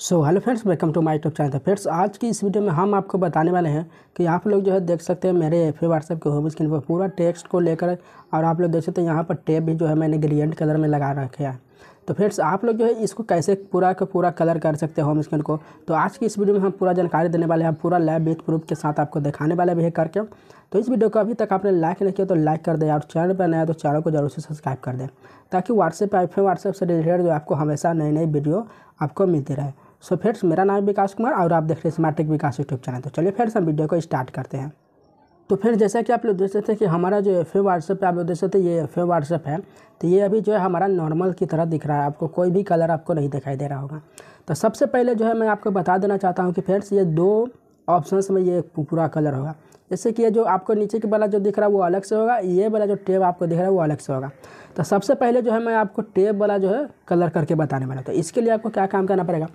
so hello friends welcome to my YouTube channel friends आज की इस वीडियो में हम आपको बताने वाले हैं कि आप लोग जो है देख सकते हैं मेरे एफ ए व्हाट्सएप के होम स्क्रीन पर पूरा टेक्स्ट को लेकर और आप लोग देख सकते हैं यहाँ पर टेप भी जो है मैंने ग्रीन कलर में लगा रखा है तो फ्रेंड्स आप लोग जो है इसको कैसे पूरा का पूरा कलर कर सकते हैं होम स्क्रीन को तो आज की इस वीडियो में हम पूरा जानकारी देने वाले हैं पूरा लैब विथ प्रूफ के साथ आपको दिखाने वाले भी है करके तो इस वीडियो को अभी तक आपने लाइक नहीं किया तो लाइक कर दें और चैनल पर नया तो चैनल को जरूर से सब्सक्राइब कर दें ताकि व्हाट्सएप आई फिर व्हाट्सएप से रिलेटेड जो आपको हमेशा नई नई वीडियो आपको मिलती रहे सो फ्रेंड्स मेरा नाम है विकास कुमार और आप देख रहे हैं स्मार्टिक विकास यूट्यूब चैनल तो चलिए फ्रेंड्स हम वीडियो को स्टार्ट करते हैं तो फिर जैसा कि आप लोग देख सकते हैं कि हमारा जो एफ ए है आप लोग देख सकते हैं ये एफ ए व्हाट्सअप है तो ये अभी जो है हमारा नॉर्मल की तरह दिख रहा है आपको कोई भी कलर आपको नहीं दिखाई दे रहा होगा तो सबसे पहले जो है मैं आपको बता देना चाहता हूँ कि फ्रेंड्स ये दो ऑप्शन में ये पूरा कलर होगा जैसे कि ये जो आपको नीचे के वाला जो दिख रहा है वो अलग से होगा ये वाला जो टेब आपको दिख रहा है वो अलग से होगा तो सबसे पहले जो है मैं आपको टेब वाला जो है कलर करके बताने वाला तो इसके लिए आपको क्या काम करना पड़ेगा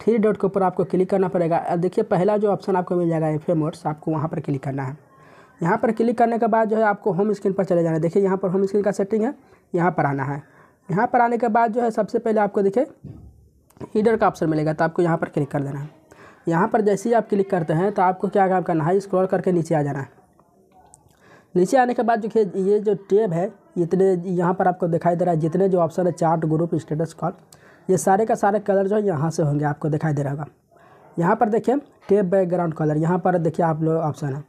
थ्री डॉट के ऊपर आपको क्लिक करना पड़ेगा देखिए पहला जो ऑप्शन आपको मिल जाएगा एफ मोड्स आपको वहाँ पर क्लिक करना है यहाँ पर क्लिक करने के बाद जो है आपको होम स्क्रीन पर चले जाना है देखिए यहाँ पर होम स्क्रीन का सेटिंग है यहाँ पर आना है यहाँ पर आने के बाद जो है सबसे पहले आपको देखिए हीडर का ऑप्शन मिलेगा तो आपको यहाँ पर क्लिक कर देना है यहाँ पर जैसे ही आप क्लिक करते हैं तो आपको क्या काम करना है स्क्रॉल करके नीचे आ जाना है नीचे आने के बाद जो ये जो टेब है इतने यहाँ पर आपको दिखाई दे रहा है जितने जो ऑप्शन है चार्ट ग्रुप स्टेटस कॉल ये सारे का सारे कलर जो है यहाँ से होंगे आपको दिखाई दे रहा होगा यहाँ पर देखिए टेप बैकग्राउंड कलर यहाँ पर देखिए आप लोग ऑप्शन है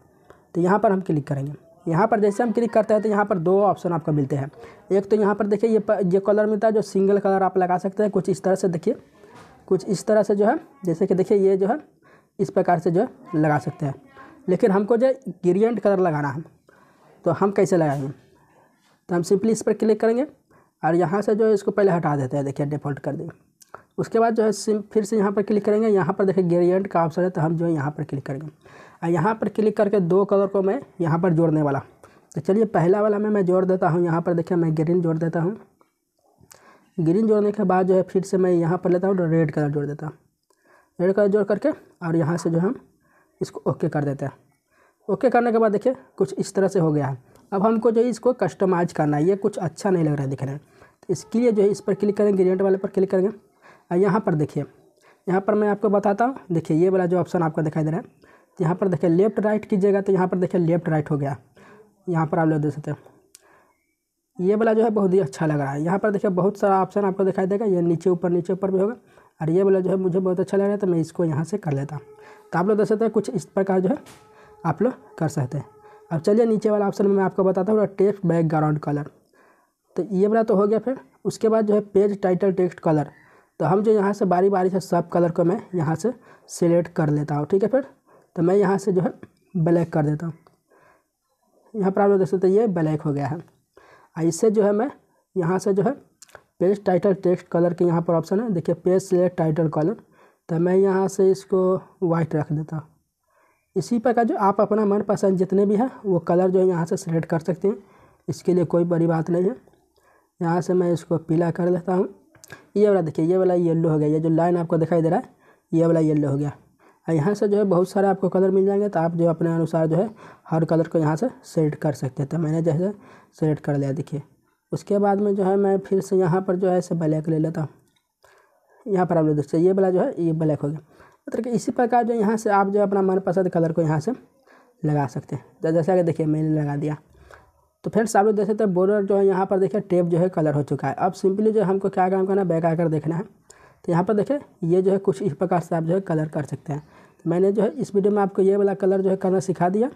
तो यहाँ पर हम क्लिक करेंगे यहाँ पर जैसे हम क्लिक करते हैं तो यहाँ पर दो ऑप्शन आपको मिलते हैं एक तो यहाँ पर देखिए ये ये कलर मिलता है जो सिंगल कलर आप लगा सकते हैं कुछ इस तरह से देखिए कुछ इस तरह से जो है जैसे कि देखिए ये जो है इस प्रकार से जो है लगा सकते हैं लेकिन हमको जो ग्रेडियंट कलर लगाना है तो हम कैसे लगाएंगे तो हम सिंपली इस पर क्लिक करेंगे और यहाँ से जो है इसको पहले हटा देते हैं देखिए डिफ़ॉल्ट कर दें उसके बाद जो है सिम फिर से यहाँ पर क्लिक करेंगे यहाँ पर देखिए ग्रेडियंट का ऑप्शन है तो हम जो है यहाँ पर क्लिक करेंगे और यहाँ पर क्लिक करके दो कलर को मैं यहाँ पर जोड़ने वाला तो चलिए पहला वाला में मैं जोड़ देता हूँ यहाँ पर देखिए मैं ग्रीन जोड़ देता हूँ ग्रीन जोड़ने के बाद जो है फिर से मैं यहाँ पर लेता हूँ रेड तो कलर जोड़ देता हूँ रेड कलर जोड़ करके और यहाँ से जो हम इसको ओके कर देते हैं ओके करने के बाद देखिए कुछ इस तरह से हो गया है अब हमको जो है इसको कस्टमाइज़ करना है ये कुछ अच्छा नहीं लग रहा है दिख रहा है तो इसके लिए जो है इस पर क्लिक करेंगे ग्रेडियंट वाले पर क्लिक करेंगे और यहाँ पर देखिए यहाँ पर मैं आपको बताता हूँ देखिए ये वाला जो ऑप्शन आपको दिखाई दे रहा है तो यहाँ पर देखिए लेफ़्ट राइट कीजिएगा तो यहाँ पर देखिए लेफ़्ट राइट हो गया यहाँ पर आप लोग देख सकते हैं ये वाला जो है बहुत ही अच्छा लग रहा है यहाँ पर देखिए बहुत सारा ऑप्शन आपको दिखाई देगा ये नीचे ऊपर नीचे ऊपर भी होगा और ये वाला जो है मुझे बहुत अच्छा लग रहा है तो मैं इसको यहाँ से कर लेता हूँ तो आप लोग देख सकते हैं कुछ इस प्रकार जो है आप लोग कर सकते हैं अब चलिए नीचे वाला ऑप्शन में मैं आपको बताता हूँ टेक्स्ट बैकग्राउंड कलर तो ये वाला तो हो गया फिर उसके बाद जो है पेज टाइटल टेक्स्ट कलर तो हम जो यहाँ से बारी बारी से सब कलर को मैं यहाँ से सिलेक्ट कर लेता हूँ ठीक है फिर तो मैं यहाँ से जो है ब्लैक कर देता हूँ यहाँ पर आप लोग देख सकते ये ब्लैक हो गया है और इससे जो है मैं यहाँ से जो है पेज टाइटल टेक्स्ट कलर के यहाँ पर ऑप्शन है देखिए पेज सिलेक्ट टाइटल कलर तो मैं यहाँ से इसको वाइट रख देता हूँ इसी प्रकार जो आप अपना मनपसंद जितने भी हैं वो कलर जो है यहाँ से सिलेक्ट कर सकते हैं इसके लिए कोई बड़ी बात नहीं है यहाँ से मैं इसको पीला कर देता हूँ ये वाला देखिए ये वाला येल्लो हो गया ये जो लाइन आपको दिखाई दे रहा है ये वाला येल्लो हो गया और यहाँ से जो है बहुत सारे आपको कलर मिल जाएंगे तो आप जो अपने अनुसार जो है हर कलर को यहाँ से सेलेक्ट कर सकते तो मैंने जैसे सेलेक्ट कर लिया देखिए उसके बाद में जो है मैं फिर से यहाँ पर जो है इसे ब्लैक ले लेता हूँ यहाँ पर आप लोग देखते ये वाला जो है ये ब्लैक हो गया मतलब कि इसी प्रकार जो यहाँ से आप जो अपना मनपसंद कलर को यहाँ से लगा सकते हैं तो जैसा कि देखिए मैंने लगा दिया तो फ्रेंड्स आप लोग देख सकते हैं बॉर्डर जो है यहाँ पर देखिए टेप जो है कलर हो चुका है अब सिंपली जो है हमको क्या काम करना है बैक आकर देखना है तो यहाँ पर देखिए ये जो है कुछ इस प्रकार से आप जो है कलर कर सकते हैं तो मैंने जो है इस वीडियो में आपको ये वाला कलर जो है करना सिखा दिया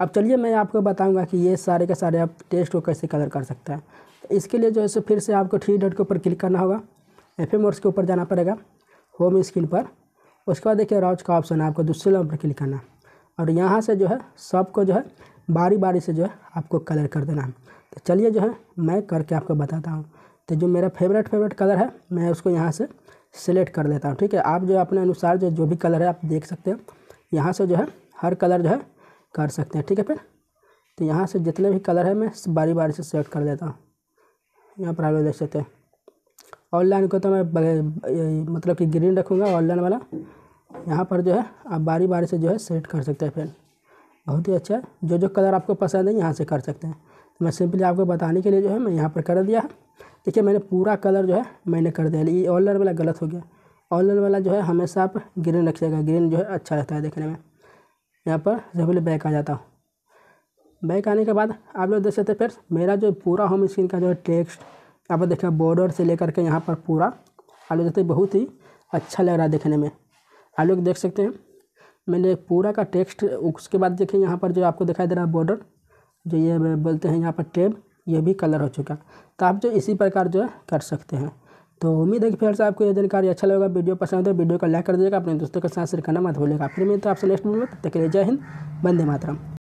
अब चलिए मैं आपको बताऊँगा कि ये सारे के सारे आप टेस्ट को कैसे कलर कर सकते हैं तो इसके लिए जो है सो फिर से आपको थ्री डॉट के ऊपर क्लिक करना होगा एफ एम के ऊपर जाना पड़ेगा होम स्क्रीन पर उसके बाद देखिए राउच का ऑप्शन है आपको दूसरे लाइन पर क्लिक करना और यहाँ से जो है सबको जो है बारी बारी से जो है आपको कलर कर देना है तो चलिए जो है मैं करके आपको बताता हूँ तो जो मेरा फेवरेट फेवरेट कलर है मैं उसको यहाँ से सेलेक्ट कर लेता हूँ ठीक है आप जो अपने अनुसार जो जो भी कलर है आप देख सकते हैं यहाँ से जो है हर कलर जो है कर सकते हैं ठीक है फिर तो यहाँ से जितने भी कलर है मैं बारी बारी से सेलेक्ट कर लेता हूँ यहाँ पर आप देख सकते हैं ऑनलाइन को तो मैं मतलब कि ग्रीन रखूँगा ऑनलाइन वाला यहाँ पर जो है आप बारी बारी से जो है सेलेक्ट कर सकते हैं फिर बहुत ही अच्छा जो जो कलर आपको पसंद है यहाँ से कर सकते हैं तो मैं सिंपली आपको बताने के लिए जो है मैं यहाँ पर कर दिया है देखिए मैंने पूरा कलर जो है मैंने कर दिया ये ऑलर वाला गलत हो गया ऑलर वाला जो है हमेशा आप ग्रीन रखिएगा ग्रीन जो है अच्छा रहता है देखने में यहाँ पर जब पहले बैक आ जाता हूँ बैक आने के बाद आप लोग देख सकते हैं फिर मेरा जो पूरा होम स्क्रीन का जो है टेक्स्ट आप लोग देखिए बॉर्डर से लेकर के यहाँ पर पूरा आप लोग देखते बहुत ही अच्छा लग रहा है देखने में आप लोग देख सकते हैं मैंने पूरा का टेक्स्ट उसके बाद देखिए यहाँ पर जो आपको दिखाई दे रहा है बॉर्डर जो ये बोलते हैं यहाँ पर टेब ये भी कलर हो चुका तो आप जो इसी प्रकार जो है कर सकते हैं तो उम्मीद है कि फिर से आपको यह जानकारी अच्छा लगेगा वीडियो पसंद है तो वीडियो को लाइक कर दीजिएगा अपने दोस्तों के साथ शेयर करना मत भूलेगा फिर मैं तो आपसे नेक्स्ट वीडियो तब तक के लिए जय हिंद बंदे मातरम